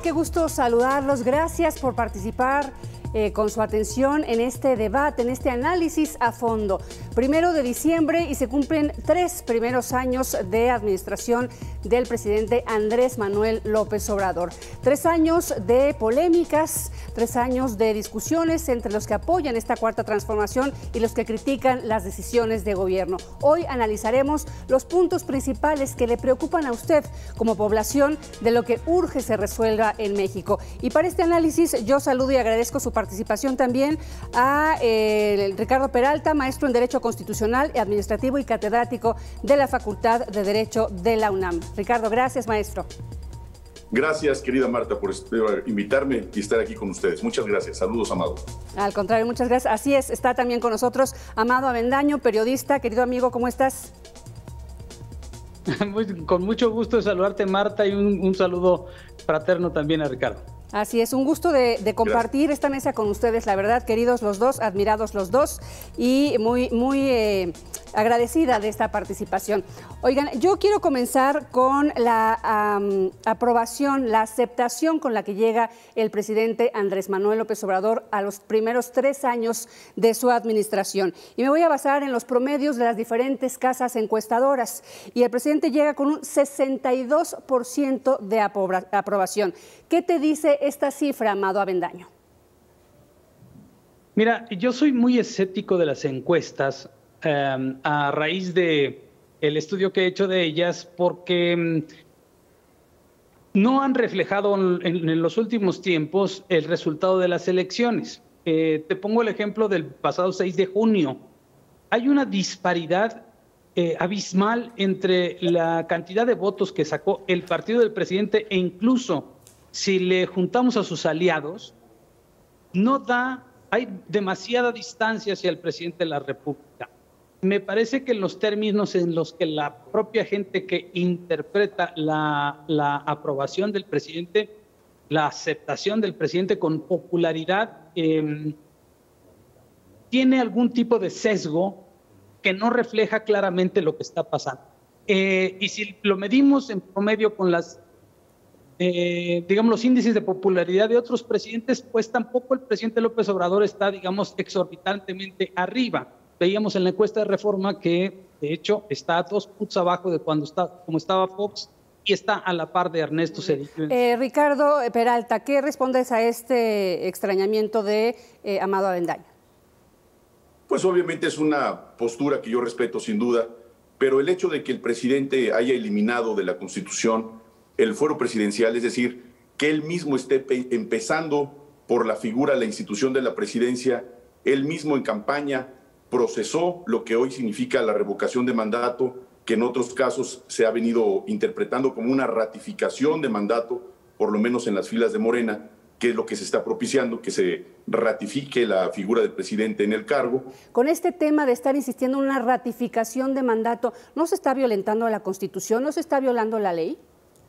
Qué gusto saludarlos, gracias por participar eh, con su atención en este debate, en este análisis a fondo. Primero de diciembre y se cumplen tres primeros años de administración del presidente Andrés Manuel López Obrador. Tres años de polémicas, tres años de discusiones entre los que apoyan esta cuarta transformación y los que critican las decisiones de gobierno. Hoy analizaremos los puntos principales que le preocupan a usted como población de lo que urge se resuelva en México. Y para este análisis yo saludo y agradezco su participación también a eh, Ricardo Peralta, maestro en Derecho Constitucional, Administrativo y catedrático de la Facultad de Derecho de la UNAM. Ricardo, gracias, maestro. Gracias, querida Marta, por invitarme y estar aquí con ustedes. Muchas gracias. Saludos, Amado. Al contrario, muchas gracias. Así es, está también con nosotros Amado Avendaño, periodista. Querido amigo, ¿cómo estás? con mucho gusto de saludarte, Marta, y un saludo fraterno también a Ricardo. Así es, un gusto de, compartir esta mesa con ustedes, la verdad, queridos los dos, admirados los dos y muy, muy eh, agradecida de esta participación. Oigan, yo quiero comenzar con la aprobación, la aceptación con la que llega el presidente Andrés Manuel López Obrador a los primeros tres años de su administración. Y me voy a basar en los promedios de las diferentes casas encuestadoras. Y el presidente llega con un 62% de aprobación. ¿Qué te dice esta cifra, Amado Avendaño? Mira, yo soy muy escéptico de las encuestas Em, a raíz de el estudio que he hecho de ellas porque em, no han reflejado en, los últimos tiempos el resultado de las elecciones. Eh, te pongo el ejemplo del pasado 6 de junio. Hay una disparidad eh, abismal entre la cantidad de votos que sacó el partido del presidente e incluso si le juntamos a sus aliados, no da, hay demasiada distancia hacia el presidente de la República me parece que los términos en los que la propia gente que interpreta la, aprobación del presidente, la aceptación del presidente con popularidad, em, tiene algún tipo de sesgo que no refleja claramente lo que está pasando. Eh, y si lo medimos en promedio con eh, digamos, los índices de popularidad de otros presidentes, pues tampoco el presidente López Obrador está, digamos, exorbitantemente arriba veíamos en la encuesta de reforma que, de hecho, está a dos puts abajo de cuando está, como estaba Fox y está a la par de Ernesto Cedillo. Eh, Ricardo Peralta, ¿qué respondes a este extrañamiento de eh, Amado Avendaño? Pues obviamente es una postura que yo respeto sin duda, pero el hecho de que el presidente haya eliminado de la Constitución el fuero presidencial, es decir, que él mismo esté empezando por la figura, la institución de la presidencia, él mismo en campaña, procesó lo que hoy significa la revocación de mandato, que en otros casos se ha venido interpretando como una ratificación de mandato, por lo menos en las filas de Morena, que es lo que se está propiciando, que se ratifique la figura del presidente en el cargo. Con este tema de estar insistiendo en una ratificación de mandato, ¿no se está violentando la Constitución? ¿No se está violando la ley?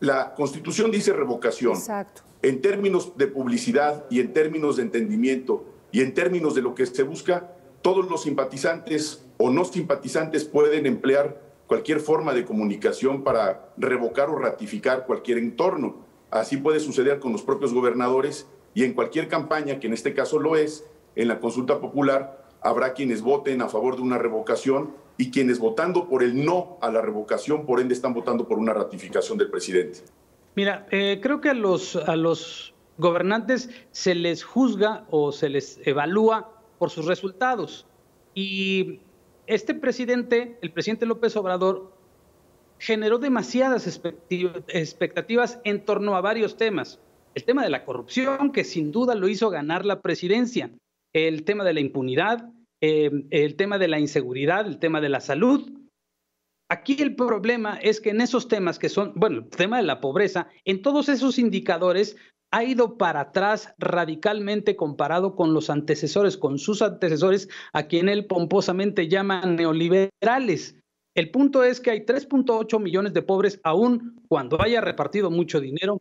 La Constitución dice revocación. Exacto. En términos de publicidad y en términos de entendimiento y en términos de lo que se busca, todos los simpatizantes o no simpatizantes pueden emplear cualquier forma de comunicación para revocar o ratificar cualquier entorno. Así puede suceder con los propios gobernadores y en cualquier campaña, que en este caso lo es, en la consulta popular habrá quienes voten a favor de una revocación y quienes votando por el no a la revocación, por ende, están votando por una ratificación del presidente. Mira, eh, creo que a los, a los gobernantes se les juzga o se les evalúa por sus resultados. Y este presidente, el presidente López Obrador, generó demasiadas expectativas en torno a varios temas. El tema de la corrupción, que sin duda lo hizo ganar la presidencia, el tema de la impunidad, eh, el tema de la inseguridad, el tema de la salud. Aquí el problema es que en esos temas que son, bueno, el tema de la pobreza, en todos esos indicadores ha ido para atrás radicalmente comparado con los antecesores, con sus antecesores, a quien él pomposamente llama neoliberales. El punto es que hay 3.8 millones de pobres aún cuando haya repartido mucho dinero.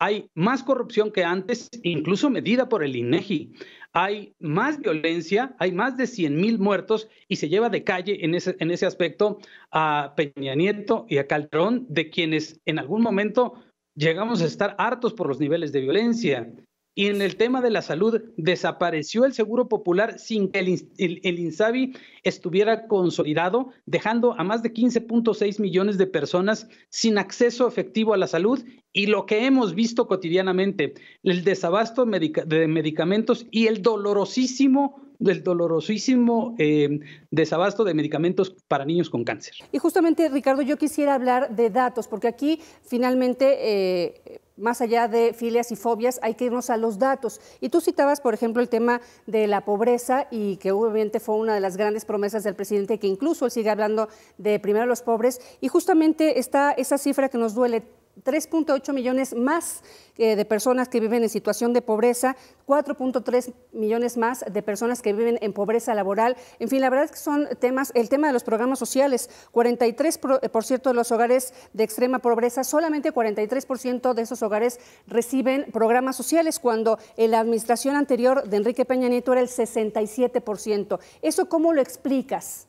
Hay más corrupción que antes, incluso medida por el INEGI. E hay más violencia, hay más de 100 mil muertos y se lleva de calle en ese, en ese aspecto a Peña Nieto y a Calderón, de quienes en algún momento llegamos a estar hartos por los niveles de violencia. Y en el tema de la salud, desapareció el Seguro Popular sin que el, INSABI estuviera consolidado, dejando a más de 15.6 millones de personas sin acceso efectivo a la salud y lo que hemos visto cotidianamente, el desabasto de medicamentos y el dolorosísimo del dolorosísimo eh, desabasto de medicamentos para niños con cáncer. Y justamente, Ricardo, yo quisiera hablar de datos, porque aquí finalmente... Eh, más allá de filias y fobias, hay que irnos a los datos. Y tú citabas, por ejemplo, el tema de la pobreza y que obviamente fue una de las grandes promesas del presidente, que incluso él sigue hablando de primero los pobres. Y justamente está esa cifra que nos duele, 3.8 millones más eh, de personas que viven en situación de pobreza, 4.3 millones más de personas que viven en pobreza laboral. En fin, la verdad es que son temas, el tema de los programas sociales, 43% eh, por, cierto, de los hogares de extrema pobreza, solamente 43% de esos hogares reciben programas sociales, cuando en la administración anterior de Enrique Peña Nieto era el 67%. ¿Eso cómo lo explicas?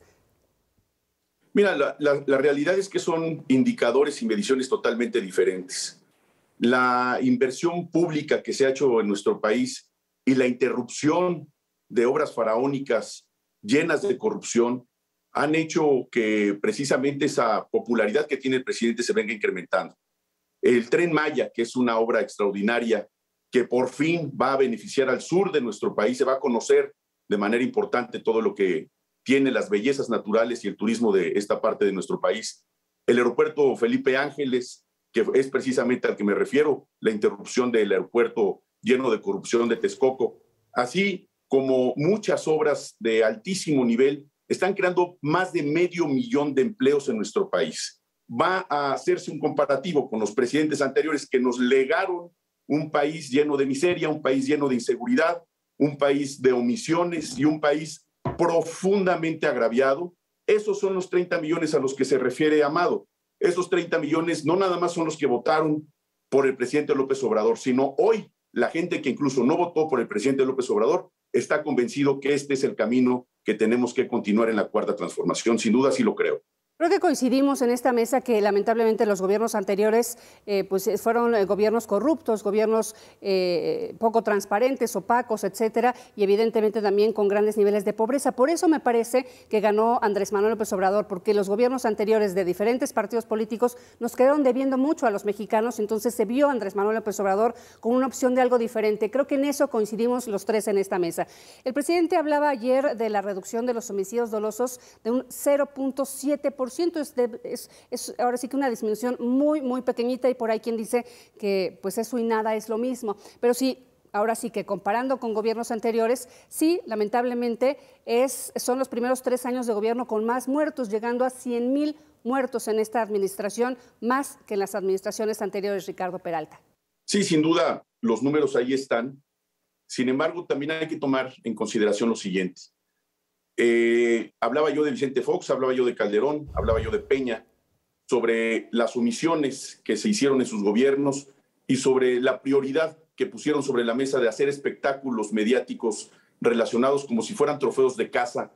Mira, la, realidad es que son indicadores y mediciones totalmente diferentes. La inversión pública que se ha hecho en nuestro país y la interrupción de obras faraónicas llenas de corrupción han hecho que precisamente esa popularidad que tiene el presidente se venga incrementando. El tren Maya, que es una obra extraordinaria que por fin va a beneficiar al sur de nuestro país, se va a conocer de manera importante todo lo que tiene las bellezas naturales y el turismo de esta parte de nuestro país. El aeropuerto Felipe Ángeles, que es precisamente al que me refiero, la interrupción del aeropuerto lleno de corrupción de Texcoco, así como muchas obras de altísimo nivel, están creando más de medio millón de empleos en nuestro país. Va a hacerse un comparativo con los presidentes anteriores que nos legaron un país lleno de miseria, un país lleno de inseguridad, un país de omisiones y un país profundamente agraviado. Esos son los 30 millones a los que se refiere Amado. Esos 30 millones no nada más son los que votaron por el presidente López Obrador, sino hoy la gente que incluso no votó por el presidente López Obrador está convencido que este es el camino que tenemos que continuar en la cuarta transformación. Sin duda, sí lo creo. Creo que coincidimos en esta mesa que lamentablemente los gobiernos anteriores eh, pues eh, fueron eh, gobiernos corruptos, gobiernos poco transparentes, opacos, etcétera, y evidentemente también con grandes niveles de pobreza. Por eso me parece que ganó Andrés Manuel López Obrador, porque los gobiernos anteriores de diferentes partidos políticos nos quedaron debiendo mucho a los mexicanos, entonces se vio Andrés Manuel López Obrador con una opción de algo diferente. Creo que en eso coincidimos los tres en esta mesa. El presidente hablaba ayer de la reducción de los homicidios dolosos de un 0.7% es, ahora sí que una disminución muy, muy pequeñita y por ahí quien dice que pues eso y nada es lo mismo. Pero sí, ahora sí que comparando con gobiernos anteriores, sí, lamentablemente es, son los primeros tres años de gobierno con más muertos, llegando a 100 mil muertos en esta administración, más que en las administraciones anteriores, Ricardo Peralta. Sí, sin duda, los números ahí están. Sin embargo, también hay que tomar en consideración los siguientes. Eh, hablaba yo de Vicente Fox, hablaba yo de Calderón, hablaba yo de Peña, sobre las omisiones que se hicieron en sus gobiernos y sobre la prioridad que pusieron sobre la mesa de hacer espectáculos mediáticos relacionados como si fueran trofeos de caza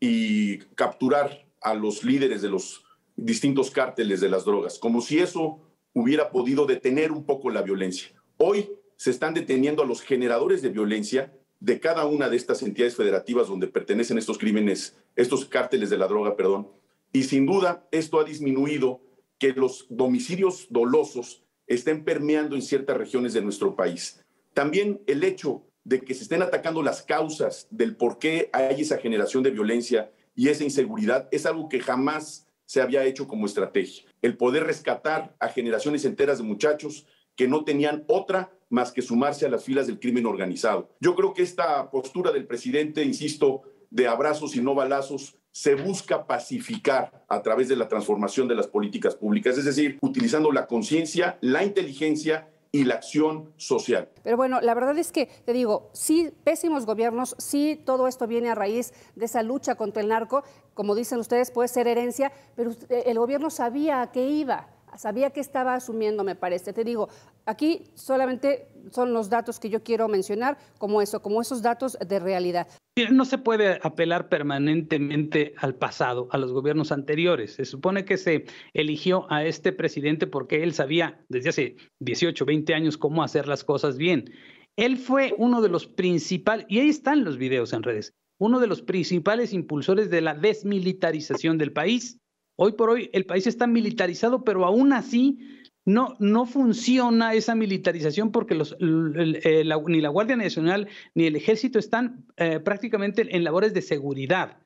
y capturar a los líderes de los distintos cárteles de las drogas, como si eso hubiera podido detener un poco la violencia. Hoy se están deteniendo a los generadores de violencia de cada una de estas entidades federativas donde pertenecen estos crímenes, estos cárteles de la droga, perdón. Y sin duda esto ha disminuido que los domicilios dolosos estén permeando en ciertas regiones de nuestro país. También el hecho de que se estén atacando las causas del por qué hay esa generación de violencia y esa inseguridad es algo que jamás se había hecho como estrategia. El poder rescatar a generaciones enteras de muchachos que no tenían otra más que sumarse a las filas del crimen organizado. Yo creo que esta postura del presidente, insisto, de abrazos y no balazos, se busca pacificar a través de la transformación de las políticas públicas, es decir, utilizando la conciencia, la inteligencia y la acción social. Pero bueno, la verdad es que, te digo, sí, pésimos gobiernos, sí, todo esto viene a raíz de esa lucha contra el narco, como dicen ustedes, puede ser herencia, pero el gobierno sabía a qué iba sabía que estaba asumiendo, me parece. Te digo, aquí solamente son los datos que yo quiero mencionar como eso, como esos datos de realidad. No se puede apelar permanentemente al pasado, a los gobiernos anteriores. Se supone que se eligió a este presidente porque él sabía desde hace 18, 20 años cómo hacer las cosas bien. Él fue uno de los principales, y ahí están los videos en redes, uno de los principales impulsores de la desmilitarización del país Hoy por hoy el país está militarizado, pero aún así no, no funciona esa militarización porque los, eh, ni la Guardia Nacional ni el Ejército están eh, prácticamente en labores de seguridad.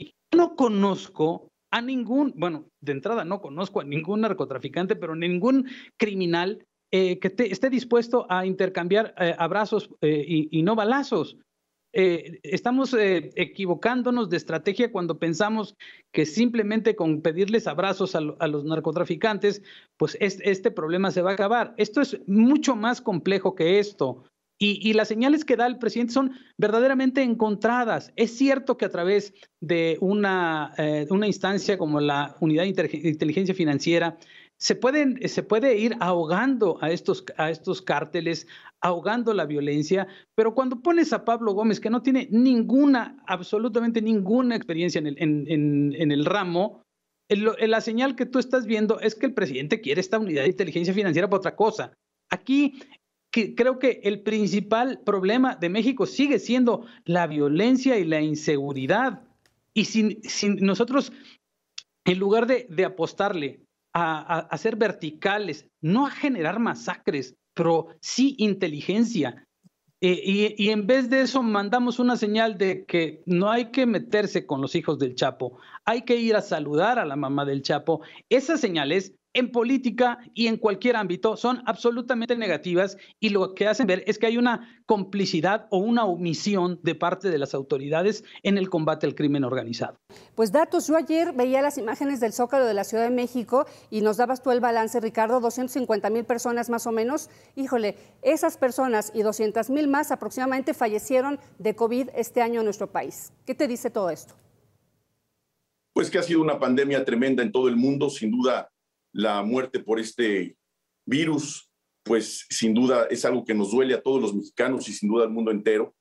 Y no conozco a ningún, bueno, de entrada no conozco a ningún narcotraficante, pero ningún criminal eh, que esté dispuesto a intercambiar abrazos y no balazos. Eh, estamos eh, equivocándonos de estrategia cuando pensamos que simplemente con pedirles abrazos a, los narcotraficantes, pues este problema se va a acabar. Esto es mucho más complejo que esto. Y, las señales que da el presidente son verdaderamente encontradas. Es cierto que a través de una eh, instancia como la Unidad de Inteligencia Financiera se, pueden, eh, se puede ir ahogando a estos, a estos cárteles, ahogando la violencia, pero cuando pones a Pablo Gómez, que no tiene ninguna, absolutamente ninguna experiencia en el, en, el ramo, la señal que tú estás viendo es que el presidente quiere esta unidad de inteligencia financiera para otra cosa. Aquí creo que el principal problema de México sigue siendo la violencia y la inseguridad. Y sin nosotros, en lugar de apostarle a, ser verticales, no a generar masacres, pero sí inteligencia. Eh, y, y, en vez de eso mandamos una señal de que no hay que meterse con los hijos del Chapo, hay que ir a saludar a la mamá del Chapo. esas señales en política y en cualquier ámbito son absolutamente negativas y lo que hacen ver es que hay una complicidad o una omisión de parte de las autoridades en el combate al crimen organizado. Pues datos, yo ayer veía las imágenes del Zócalo de la Ciudad de México y nos dabas tú el balance, Ricardo, 250 mil personas más o menos. Híjole, esas personas y 200 mil más aproximadamente fallecieron de COVID este año en nuestro país. ¿Qué te dice todo esto? Pues que ha sido una pandemia tremenda en todo el mundo, sin duda la muerte por este virus, pues sin duda es algo que nos duele a todos los mexicanos y sin duda al mundo entero,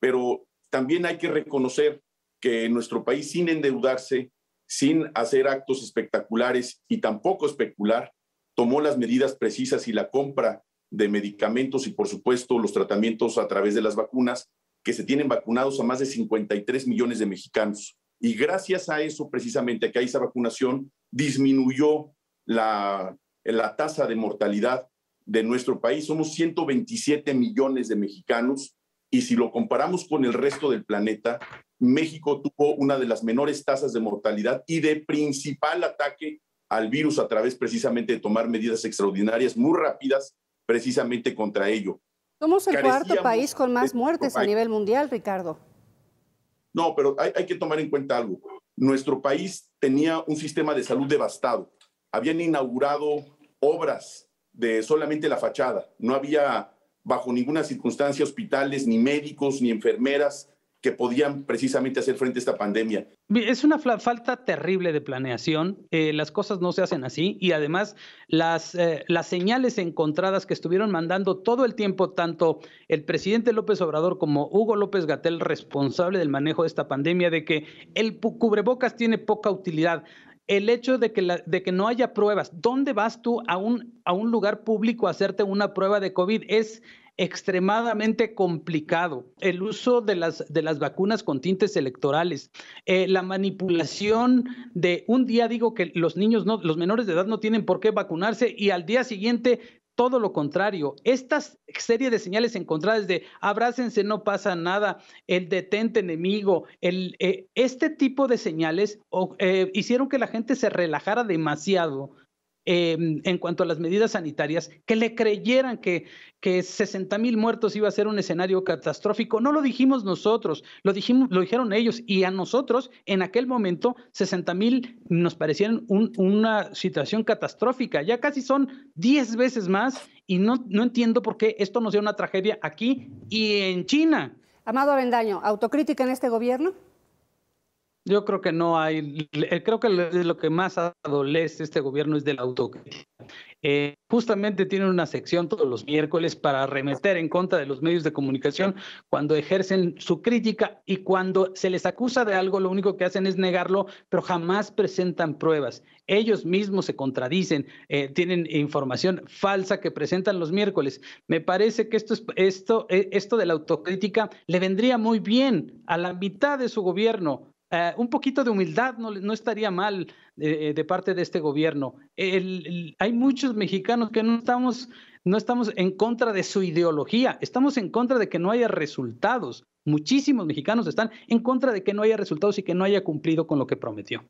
pero también hay que reconocer que nuestro país sin endeudarse, sin hacer actos espectaculares y tampoco especular, tomó las medidas precisas y la compra de medicamentos y por supuesto los tratamientos a través de las vacunas, que se tienen vacunados a más de 53 millones de mexicanos. Y gracias a eso, precisamente, a que hay esa vacunación disminuyó la, la tasa de mortalidad de nuestro país. Somos 127 millones de mexicanos y si lo comparamos con el resto del planeta, México tuvo una de las menores tasas de mortalidad y de principal ataque al virus a través precisamente de tomar medidas extraordinarias muy rápidas precisamente contra ello. Somos el cuarto país con más este muertes a nivel mundial, Ricardo. No, pero hay que tomar en cuenta algo. Nuestro país tenía un sistema de salud devastado habían inaugurado obras de solamente la fachada. No había bajo ninguna circunstancia hospitales, ni médicos, ni enfermeras que podían precisamente hacer frente a esta pandemia. Es una falta terrible de planeación, eh, las cosas no se hacen así y además las, eh, las señales encontradas que estuvieron mandando todo el tiempo tanto el presidente López Obrador como Hugo López Gatel, responsable del manejo de esta pandemia, de que el cubrebocas tiene poca utilidad el hecho de que, no haya pruebas. ¿Dónde vas tú a un, lugar público a hacerte una prueba de COVID? Es extremadamente complicado. El uso de las, de las vacunas con tintes electorales, eh, la manipulación de un día digo que los niños, no, los menores de edad no tienen por qué vacunarse y al día siguiente todo lo contrario. Esta serie de señales encontradas de abrácense, no pasa nada, el detente enemigo, el, eh, este tipo de señales eh, hicieron que la gente se relajara demasiado Em, en cuanto a las medidas sanitarias, que le creyeran que, que 60 mil muertos iba a ser un escenario catastrófico. No lo dijimos nosotros, lo, dijimos, lo dijeron ellos y a nosotros en aquel momento 60 mil nos parecieron una situación catastrófica. Ya casi son 10 veces más y no, no entiendo por qué esto no sea una tragedia aquí y en China. Amado Avendaño, ¿autocrítica en este gobierno? Yo creo que no hay, creo que lo que más adolece este gobierno es de la autocrítica. Eh, justamente tienen una sección todos los miércoles para remeter en contra de los medios de comunicación cuando ejercen su crítica y cuando se les acusa de algo, lo único que hacen es negarlo, pero jamás presentan pruebas. Ellos mismos se contradicen, eh, tienen información falsa que presentan los miércoles. Me parece que esto, esto, eh, esto de la autocrítica le vendría muy bien a la mitad de su gobierno eh, un poquito de humildad no, estaría mal eh, eh, de parte de este gobierno. hay muchos mexicanos que no estamos, no estamos en contra de su ideología, estamos en contra de que no haya resultados. Muchísimos mexicanos están en contra de que no haya resultados y que no haya cumplido con lo que prometió.